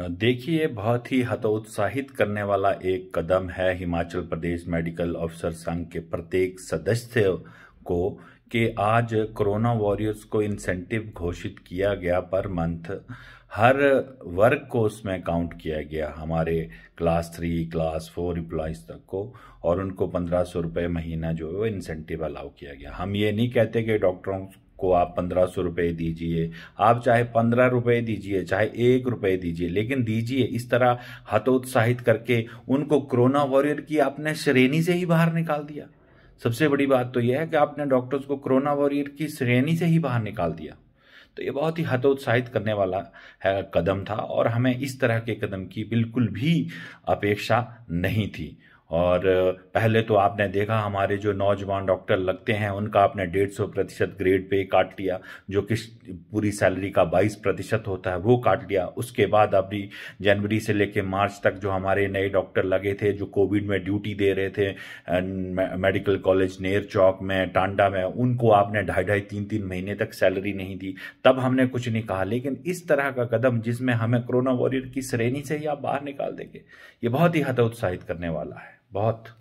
देखिए बहुत ही हतोत्साहित करने वाला एक कदम है हिमाचल प्रदेश मेडिकल ऑफिसर संघ के प्रत्येक सदस्य को कि आज कोरोना वॉरियर्स को इंसेंटिव घोषित किया गया पर मंथ हर वर्ग को उसमें काउंट किया गया हमारे class three class four employees तक को और उनको पंद्रह सौ रुपये महीना जो है वो इंसेंटिव अलाउ किया गया हम ये नहीं कहते कि डॉक्टरों को आप पंद्रह सौ रुपये दीजिए आप चाहे पंद्रह रुपये दीजिए चाहे एक रुपये दीजिए लेकिन दीजिए इस तरह हतोत्साहित करके उनको कोरोना वॉरियर की आपने श्रेणी से ही बाहर निकाल दिया सबसे बड़ी बात तो यह है कि आपने डॉक्टर्स को कोरोना वॉरियर की श्रेणी से ही बाहर निकाल दिया तो ये बहुत ही हतोत्साहित करने वाला है कदम था और हमें इस तरह के कदम की बिल्कुल भी अपेक्षा नहीं थी और पहले तो आपने देखा हमारे जो नौजवान डॉक्टर लगते हैं उनका आपने डेढ़ सौ प्रतिशत ग्रेड पे काट लिया जो कि पूरी सैलरी का बाईस प्रतिशत होता है वो काट लिया उसके बाद अभी जनवरी से लेकर मार्च तक जो हमारे नए डॉक्टर लगे थे जो कोविड में ड्यूटी दे रहे थे मेडिकल कॉलेज नेर चौक में टांडा में उनको आपने ढाई ढाई तीन तीन महीने तक सैलरी नहीं दी तब हमने कुछ नहीं कहा लेकिन इस तरह का कदम जिसमें हमें कोरोना वॉरियर की श्रेणी से ही आप बाहर निकाल देंगे ये बहुत ही हतोत्साहित करने वाला है बहुत